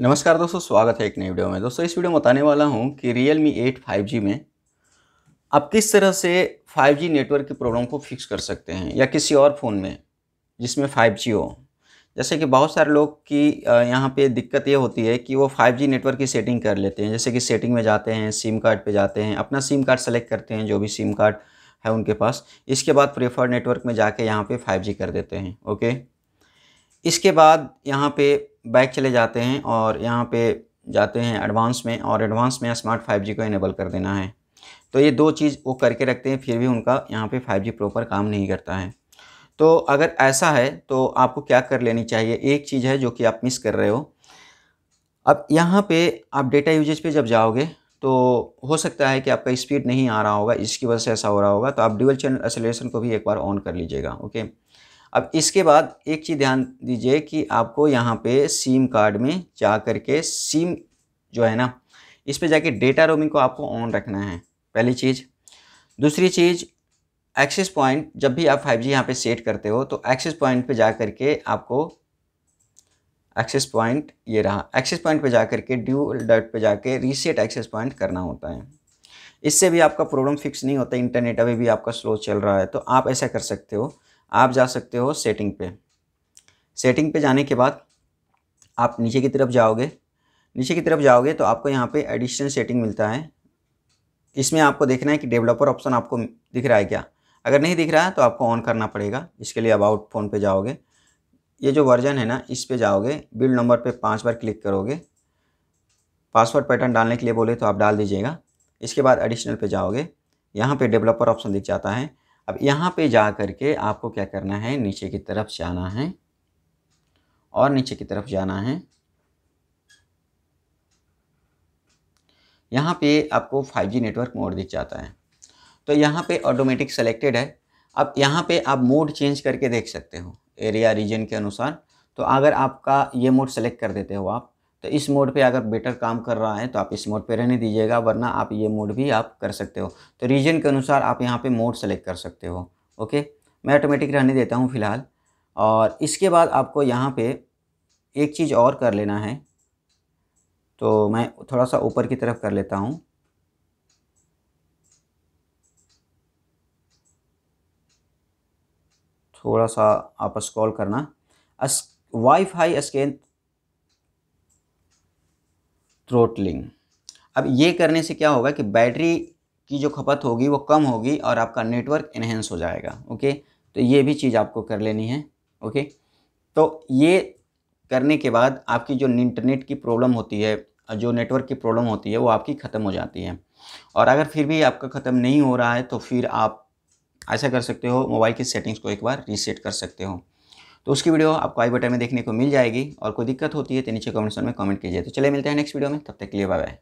नमस्कार दोस्तों स्वागत है एक नई वीडियो में दोस्तों इस वीडियो में बताने वाला हूं कि रियल मी एट फाइव में आप किस तरह से 5G नेटवर्क की प्रॉब्लम को फिक्स कर सकते हैं या किसी और फ़ोन में जिसमें 5G हो जैसे कि बहुत सारे लोग की यहाँ पे दिक्कत ये होती है कि वो 5G नेटवर्क की सेटिंग कर लेते हैं जैसे कि सेटिंग में जाते हैं सिम कार्ड पर जाते हैं अपना सिम कार्ड सेलेक्ट करते हैं जो भी सिम कार्ड है उनके पास इसके बाद प्रेफर्ड नेटवर्क में जाके यहाँ पर फाइव कर देते हैं ओके इसके बाद यहाँ पे बैक चले जाते हैं और यहाँ पे जाते हैं एडवांस में और एडवांस में स्मार्ट 5G को इनेबल कर देना है तो ये दो चीज़ वो करके रखते हैं फिर भी उनका यहाँ पे 5G प्रॉपर काम नहीं करता है तो अगर ऐसा है तो आपको क्या कर लेनी चाहिए एक चीज़ है जो कि आप मिस कर रहे हो अब यहाँ पर आप डेटा यूजेज पर जब जाओगे तो हो सकता है कि आपका स्पीड नहीं आ रहा होगा इसकी वजह से ऐसा हो रहा होगा तो आप ड्यूअल चैनल एसोलेशन को भी एक बार ऑन कर लीजिएगा ओके अब इसके बाद एक चीज़ ध्यान दीजिए कि आपको यहाँ पे सिम कार्ड में जा कर के सिम जो है ना इस पे जाके डेटा रोमिंग को आपको ऑन रखना है पहली चीज़ दूसरी चीज़ एक्सेस पॉइंट जब भी आप 5G यहाँ पर सेट करते हो तो एक्सेस पॉइंट पे जा करके आपको एक्सेस पॉइंट ये रहा एक्सेस पॉइंट पे जा करके ड्यू ड्यूल डॉट पे जाके रीसेट एक्सेस पॉइंट करना होता है इससे भी आपका प्रॉब्लम फिक्स नहीं होता इंटरनेट अभी भी आपका स्लो चल रहा है तो आप ऐसा कर सकते हो आप जा सकते हो सेटिंग पे सेटिंग पे जाने के बाद आप नीचे की तरफ जाओगे नीचे की तरफ जाओगे तो आपको यहाँ पे एडिशनल सेटिंग मिलता है इसमें आपको देखना है कि डेवलपर ऑप्शन आपको दिख रहा है क्या अगर नहीं दिख रहा है तो आपको ऑन करना पड़ेगा इसके लिए अबाउट फ़ोन पे जाओगे ये जो वर्जन है ना इस पे जाओगे बिल्ड नंबर पे पांच बार क्लिक करोगे पासवर्ड पैटर्न डालने के लिए बोले तो आप डाल दीजिएगा इसके बाद एडिशनल पे जाओगे यहाँ पे डेवलपर ऑप्शन दिख जाता है अब यहाँ पे जा कर के आपको क्या करना है नीचे की तरफ जाना है और नीचे की तरफ जाना है यहाँ पे आपको 5G नेटवर्क मोड दिख जाता है तो यहाँ पे ऑटोमेटिक सेलेक्टेड है अब यहाँ पे आप मोड चेंज करके देख सकते हो एरिया रीजन के अनुसार तो अगर आपका ये मोड सेलेक्ट कर देते हो आप तो इस मोड पे अगर बेटर काम कर रहा है तो आप इस मोड पे रहने दीजिएगा वरना आप ये मोड भी आप कर सकते हो तो रीजन के अनुसार आप यहाँ पे मोड सेलेक्ट कर सकते हो ओके मैं ऑटोमेटिक रहने देता हूँ फ़िलहाल और इसके बाद आपको यहाँ पे एक चीज़ और कर लेना है तो मैं थोड़ा सा ऊपर की तरफ कर लेता हूँ थोड़ा सा आप स्क्रॉल करना वाईफाई स्कैन थ्रोटलिंग अब ये करने से क्या होगा कि बैटरी की जो खपत होगी वो कम होगी और आपका नेटवर्क इन्हेंस हो जाएगा ओके तो ये भी चीज़ आपको कर लेनी है ओके तो ये करने के बाद आपकी जो इंटरनेट की प्रॉब्लम होती है जो नेटवर्क की प्रॉब्लम होती है वो आपकी ख़त्म हो जाती है और अगर फिर भी आपका ख़त्म नहीं हो रहा है तो फिर आप ऐसा कर सकते हो मोबाइल की सेटिंग्स को एक बार रीसेट कर सकते हो तो उसकी वीडियो आपको आई बटन में देखने को मिल जाएगी और कोई दिक्कत होती है तो नीचे कमेंट सेक्शन में कमेंट कीजिए तो चले मिलते हैं नेक्स्ट वीडियो में तब तक के लिए बाय बाय